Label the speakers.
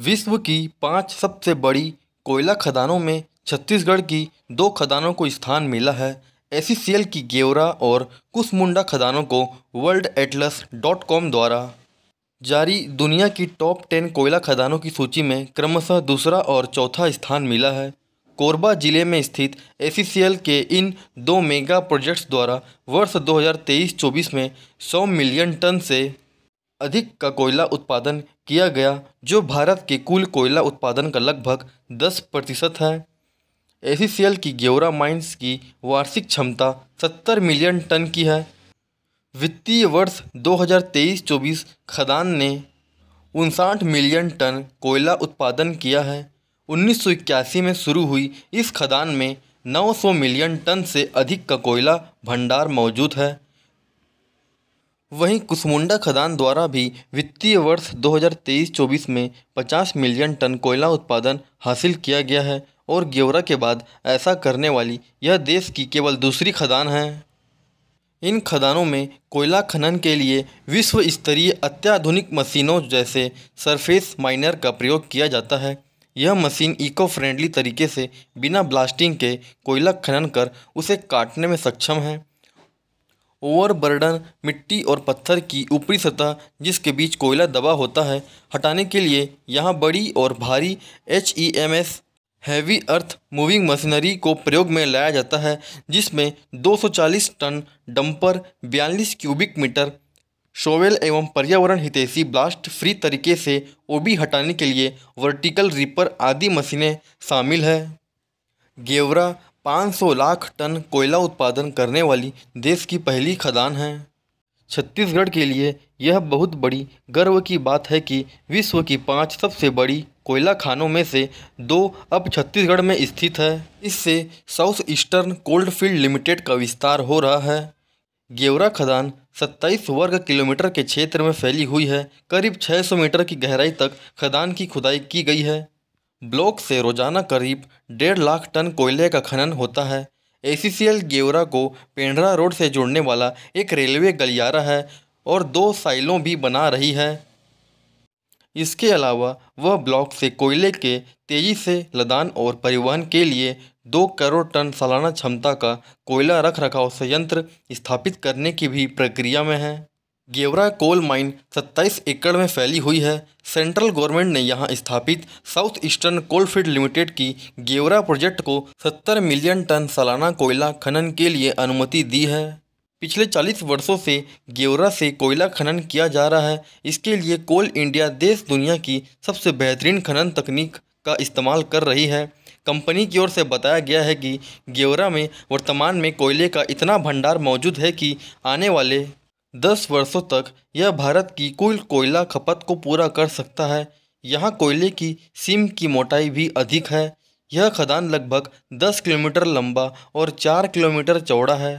Speaker 1: विश्व की पाँच सबसे बड़ी कोयला खदानों में छत्तीसगढ़ की दो खदानों को स्थान मिला है ऐसी सी एल की गेवरा और कुसमुंडा खदानों को वर्ल्ड एटलस डॉट कॉम द्वारा जारी दुनिया की टॉप टेन कोयला खदानों की सूची में क्रमशः दूसरा और चौथा स्थान मिला है कोरबा जिले में स्थित एस के इन दो मेगा प्रोजेक्ट्स द्वारा वर्ष 2023-24 में 100 मिलियन टन से अधिक का कोयला उत्पादन किया गया जो भारत के कुल कोयला उत्पादन का लगभग दस प्रतिशत है ए की गेवरा माइंस की वार्षिक क्षमता 70 मिलियन टन की है वित्तीय वर्ष 2023-24 खदान ने उनसाठ मिलियन टन कोयला उत्पादन किया है उन्नीस में शुरू हुई इस खदान में 900 मिलियन टन से अधिक का कोयला भंडार मौजूद है वहीं कुसमुंडा खदान द्वारा भी वित्तीय वर्ष 2023-24 में 50 मिलियन टन कोयला उत्पादन हासिल किया गया है और गेवरा के बाद ऐसा करने वाली यह देश की केवल दूसरी खदान है इन खदानों में कोयला खनन के लिए विश्व स्तरीय अत्याधुनिक मशीनों जैसे सरफेस माइनर का प्रयोग किया जाता है यह मशीन इको फ्रेंडली तरीके से बिना ब्लास्टिंग के कोयला खनन कर उसे काटने में सक्षम है ओवरबर्डन मिट्टी और पत्थर की ऊपरी सतह जिसके बीच कोयला दबा होता है हटाने के लिए यहाँ बड़ी और भारी H E M S heavy earth moving machinery को प्रयोग में लाया जाता है जिसमें 240 ton dumper 42 cubic metre shovel एवं पर्यावरण हितैषी ब्लास्ट फ्री तरीके से ओबी हटाने के लिए वर्टिकल रिपर आदि मशीनें शामिल हैं गेवरा 500 लाख टन कोयला उत्पादन करने वाली देश की पहली खदान है छत्तीसगढ़ के लिए यह बहुत बड़ी गर्व की बात है कि विश्व की पांच सबसे बड़ी कोयला खानों में से दो अब छत्तीसगढ़ में स्थित है इससे South Eastern coalfields limited का विस्तार हो रहा है गेवरा खदान 27 वर्ग किलोमीटर के क्षेत्र में फैली हुई है करीब 600 मीटर की गहराई तक खदान की खुदाई की गई है ब्लॉक से रोजाना करीब डेढ़ लाख टन कोयले का खनन होता है ए गेवरा को पेंड्रा रोड से जोड़ने वाला एक रेलवे गलियारा है और दो साइलों भी बना रही है इसके अलावा वह ब्लॉक से कोयले के तेज़ी से लदान और परिवहन के लिए दो करोड़ टन सालाना क्षमता का कोयला रख रखाव संयंत्र स्थापित करने की भी प्रक्रिया में है गेवरा कोल माइन 27 एकड़ में फैली हुई है सेंट्रल गवर्नमेंट ने यहां स्थापित साउथ ईस्टर्न कोलफील्ड लिमिटेड की गेवरा प्रोजेक्ट को 70 मिलियन टन सालाना कोयला खनन के लिए अनुमति दी है पिछले 40 वर्षों से गेवरा से कोयला खनन किया जा रहा है इसके लिए कोल इंडिया देश दुनिया की सबसे बेहतरीन खनन तकनीक का इस्तेमाल कर रही है कंपनी की ओर से बताया गया है कि गेवरा में वर्तमान में कोयले का इतना भंडार मौजूद है कि आने वाले दस वर्षों तक यह भारत की कुल कोयला खपत को पूरा कर सकता है यहाँ कोयले की सीम की मोटाई भी अधिक है यह खदान लगभग दस किलोमीटर लंबा और चार किलोमीटर चौड़ा है